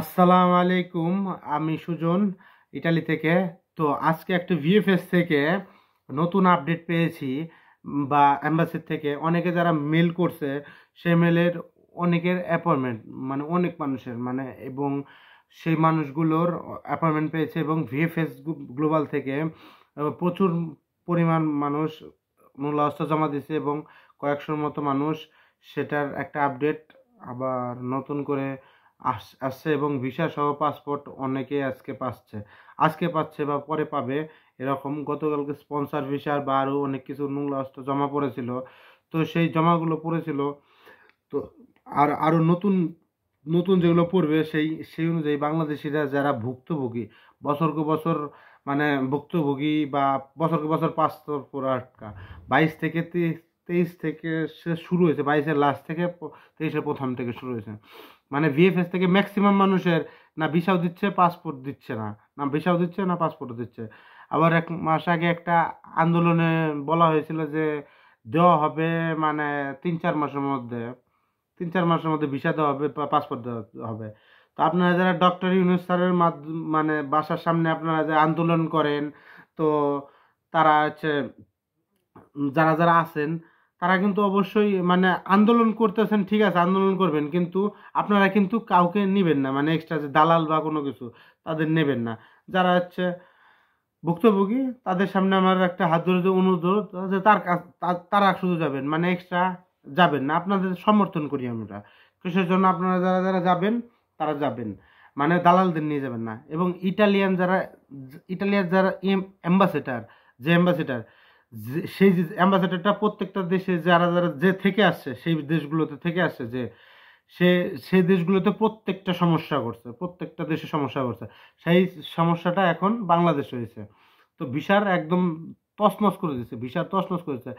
আসসালাম আলাইকুম আমি সুজন ইটালি থেকে তো আজকে একটা ভিএফএস থেকে নতুন আপডেট পেয়েছি বা অ্যাম্বাসির থেকে অনেকে যারা মেল করছে সে মেলের অনেকের অ্যাপয়েন্টমেন্ট মানে অনেক মানুষের মানে এবং সেই মানুষগুলোর অ্যাপয়েন্টমেন্ট পেয়েছে এবং ভিএফএস গ্লোবাল থেকে প্রচুর পরিমাণ মানুষ মূল্যাস্ত জমা দিয়েছে এবং কয়েকশোর মতো মানুষ সেটার একটা আপডেট আবার নতুন করে আসছে এবং ভিসা সহ পাসপোর্ট অনেকে আজকে পাচ্ছে আজকে পাচ্ছে বা পরে পাবে এরকম গতকালকে স্পন্সার ভিসার বা আরও অনেক কিছু নূল অস্ত্র জমা পড়েছিল তো সেই জমাগুলো পড়েছিল তো আর আরও নতুন নতুন যেগুলো পড়বে সেই সেই অনুযায়ী বাংলাদেশিরা যারা ভুক্তভোগী বছরকে বছর মানে ভুক্তভোগী বা বছরকে বছর পুরো আটকা বাইশ থেকে তেইশ থেকে শুরু হয়েছে বাইশের লাস্ট থেকে তেইশের প্রথম থেকে শুরু হয়েছে মানে ভিএফএস থেকে ম্যাক্সিমাম মানুষের না ভিসাও দিচ্ছে পাসপোর্ট দিচ্ছে না না ভিসাও দিচ্ছে না পাসপোর্টও দিচ্ছে আবার এক মাস আগে একটা আন্দোলনে বলা হয়েছিল যে দেওয়া হবে মানে তিন চার মাসের মধ্যে তিন চার মাসের মধ্যে ভিসা দেওয়া হবে পাসপোর্ট দেওয়া হবে তো আপনারা যারা ডক্টর ইউনুস স্যারের মানে বাসার সামনে আপনারা যে আন্দোলন করেন তো তারা হচ্ছে যারা যারা আছেন তারা কিন্তু অবশ্যই মানে আন্দোলন করতেছেন ঠিক আছে আন্দোলন করবেন কিন্তু আপনারা কিন্তু কাউকে নেবেন না মানে এক্সট্রা যে দালাল বা কোনো কিছু তাদের নেবেন না যারা হচ্ছে ভুক্তভোগী তাদের সামনে আমার একটা হাত ধরে অনুরোধ যে তার তারা শুধু যাবেন মানে এক্সট্রা যাবেন না আপনাদের সমর্থন করি আমরা কিসের জন্য আপনারা যারা যারা যাবেন তারা যাবেন মানে দালালদের নিয়ে যাবেন না এবং ইটালিয়ান যারা ইটালিয়ান যারা এম অ্যাম্বাসেডার যে অ্যাম্বাসেডার সেই যে অ্যাম্বাসেডারটা প্রত্যেকটা দেশে যারা যারা যে থেকে আসছে সেই দেশগুলোতে থেকে আসছে যে সে সেই দেশগুলোতে প্রত্যেকটা সমস্যা করছে প্রত্যেকটা দেশে সমস্যা করছে সেই সমস্যাটা এখন বাংলাদেশ হয়েছে তো ভিসার একদম তসনস করে দিচ্ছে ভিসা তসনস করেছে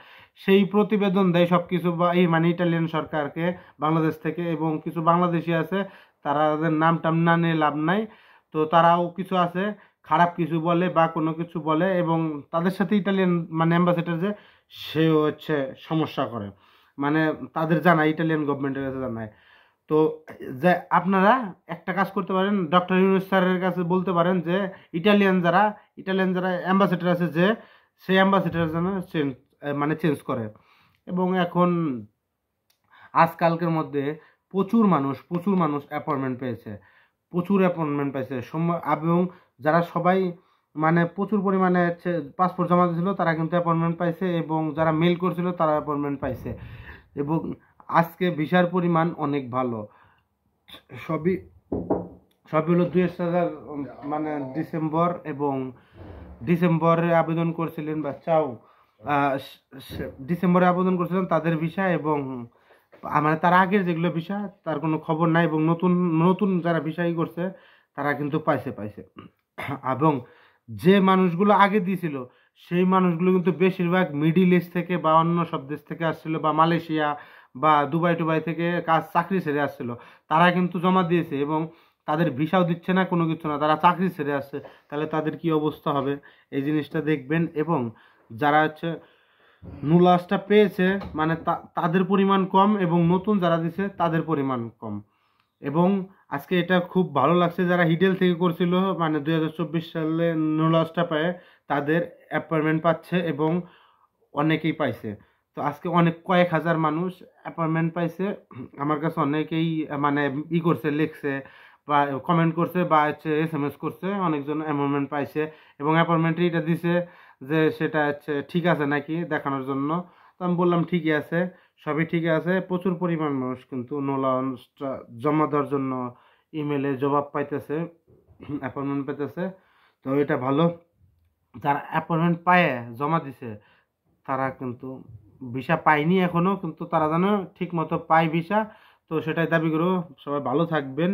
সেই প্রতিবেদন দেয় সব কিছু বা এই মানে ইটালিয়ান সরকারকে বাংলাদেশ থেকে এবং কিছু বাংলাদেশি আছে তারা নাম টাম না নিয়ে লাভ নাই তো তারাও কিছু আছে খারাপ কিছু বলে বা কোনো কিছু বলে এবং তাদের সাথে ইটালিয়ান মানে অ্যাম্বাসেডার যে সে হচ্ছে সমস্যা করে মানে তাদের জানায় ইটালিয়ান গভর্নমেন্টের কাছে জানায় তো যে আপনারা একটা কাজ করতে পারেন ডক্টর ইউনুস স্যারের কাছে বলতে পারেন যে ইটালিয়ান যারা ইটালিয়ান যারা অ্যাম্বাসেডার আছে যে সেই অ্যাম্বাসেডার যেন চেঞ্জ মানে চেঞ্জ করে এবং এখন আজকালকের মধ্যে প্রচুর মানুষ প্রচুর মানুষ অ্যাপয়েন্টমেন্ট পেয়েছে প্রচুর অ্যাপয়েন্টমেন্ট পেয়েছে সম এবং যারা সবাই মানে প্রচুর পরিমাণে পাসপোর্ট জমা দিয়েছিল তারা কিন্তু অ্যাপয়েন্টমেন্ট পাইছে এবং যারা মেল করছিল তারা অ্যাপয়েন্টমেন্ট পাইছে এবং আজকে ভিসার পরিমাণ অনেক ভালো সবই সবই হলো দুই হাজার মানে ডিসেম্বর এবং ডিসেম্বরে আবেদন করছিলেন বা চাও ডিসেম্বরে আবেদন করছিলেন তাদের ভিসা এবং মানে তার আগের যেগুলো ভিসা তার কোনো খবর নাই এবং নতুন নতুন যারা ভিসাই করছে তারা কিন্তু পাইছে পাইছে এবং যে মানুষগুলো আগে দিয়েছিল সেই মানুষগুলো কিন্তু বেশিরভাগ মিডিল ইস্ট থেকে বা অন্য সব দেশ থেকে আসছিল বা মালয়েশিয়া বা দুবাই টুবাই থেকে কাজ চাকরি ছেড়ে আসছিল তারা কিন্তু জমা দিয়েছে এবং তাদের ভিসাও দিচ্ছে না কোনো কিছু না তারা চাকরি ছেড়ে আসছে তাহলে তাদের কি অবস্থা হবে এই জিনিসটা দেখবেন এবং যারা হচ্ছে নুলাসটা পেয়েছে মানে তাদের পরিমাণ কম এবং নতুন যারা দিছে তাদের পরিমাণ কম এবং আজকে এটা খুব ভালো লাগছে যারা হিডেল থেকে করছিল মানে দুই সালে নোলাসটা পায় তাদের অ্যাপয়েন্টমেন্ট পাচ্ছে এবং অনেকেই পাইছে তো আজকে অনেক কয়েক হাজার মানুষ অ্যাপয়েন্টমেন্ট পাইছে আমার কাছে অনেকেই মানে ই করছে লিখছে বা কমেন্ট করছে বা হচ্ছে এস এম এস করছে অনেকজন অ্যাপয়েন্টমেন্ট পাইছে এবং অ্যাপয়েন্টমেন্টে এটা দিছে যে সেটা হচ্ছে ঠিক আছে নাকি দেখানোর জন্য তো আমি বললাম ঠিকই আছে সবই ঠিক আছে প্রচুর পরিমাণ মানুষ কিন্তু নোলাউন্সটা জমা দেওয়ার জন্য ইমেলে জবাব পাইতেছে অ্যাপয়েন্টমেন্ট পাইতেছে তো এটা ভালো যারা অ্যাপয়েন্টমেন্ট পায় জমা দিছে তারা কিন্তু ভিসা পায়নি এখনও কিন্তু তারা যেন ঠিক মতো পায় ভিসা তো সেটাই দাবি করো সবাই ভালো থাকবেন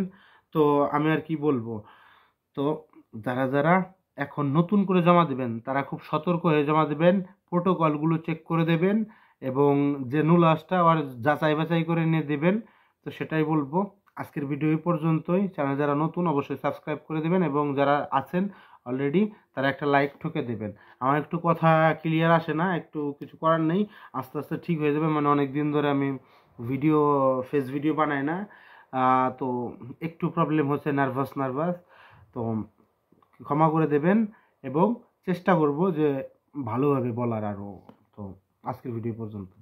তো আমি আর কি বলবো তো যারা যারা এখন নতুন করে জমা দেবেন তারা খুব সতর্ক হয়ে জমা দেবেন প্রোটোকলগুলো চেক করে দেবেন এবং যে নুল আসটা আর যাচাই বাছাই করে নিয়ে দেবেন তো সেটাই বলবো আজকের ভিডিও এই পর্যন্তই চ্যানেল যারা নতুন অবশ্যই সাবস্ক্রাইব করে দেবেন এবং যারা আছেন অলরেডি তারা একটা লাইক ঠুকে দেবেন আমার একটু কথা ক্লিয়ার আসে না একটু কিছু করার নেই আস্তে আস্তে ঠিক হয়ে যাবে মানে অনেক দিন ধরে আমি ভিডিও ফেস ভিডিও বানাই না তো একটু প্রবলেম হচ্ছে নার্ভাস নার্ভাস তো ক্ষমা করে দেবেন এবং চেষ্টা করব যে ভালোভাবে বলার আরও তো আজকের ভিডিও পর্যন্ত